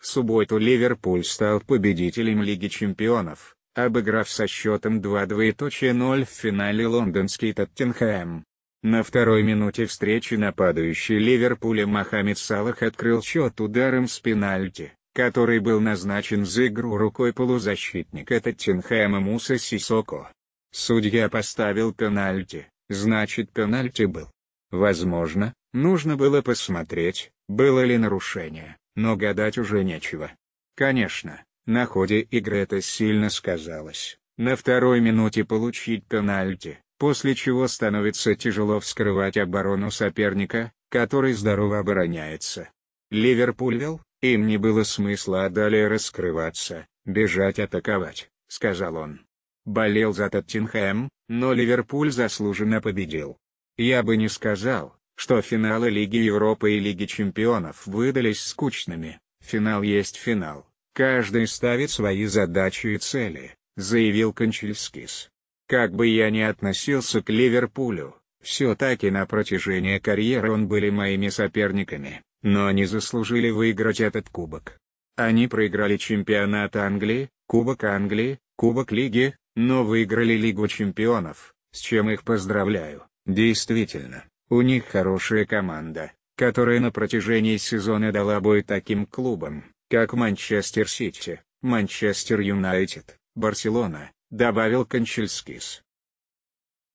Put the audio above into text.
В субботу Ливерпуль стал победителем Лиги чемпионов, обыграв со счетом 2-0 в финале лондонский Тоттенхэм. На второй минуте встречи нападающий Ливерпуля Мохаммед Салах открыл счет ударом с пенальти, который был назначен за игру рукой полузащитника Тоттенхэма Муса Сисоко. Судья поставил пенальти, значит пенальти был. Возможно, нужно было посмотреть, было ли нарушение но гадать уже нечего. Конечно, на ходе игры это сильно сказалось. На второй минуте получить пенальти, после чего становится тяжело вскрывать оборону соперника, который здорово обороняется. Ливерпуль вел, им не было смысла далее раскрываться, бежать атаковать, сказал он. Болел за Тоттенхэм, но Ливерпуль заслуженно победил. Я бы не сказал, что финалы Лиги Европы и Лиги Чемпионов выдались скучными. Финал есть финал. Каждый ставит свои задачи и цели, заявил Кончельскис. Как бы я ни относился к Ливерпулю, все-таки на протяжении карьеры он были моими соперниками, но они заслужили выиграть этот кубок. Они проиграли чемпионат Англии, Кубок Англии, Кубок Лиги, но выиграли Лигу чемпионов, с чем их поздравляю, действительно. У них хорошая команда, которая на протяжении сезона дала бой таким клубам, как Манчестер Сити, Манчестер Юнайтед, Барселона, добавил Кончельскис.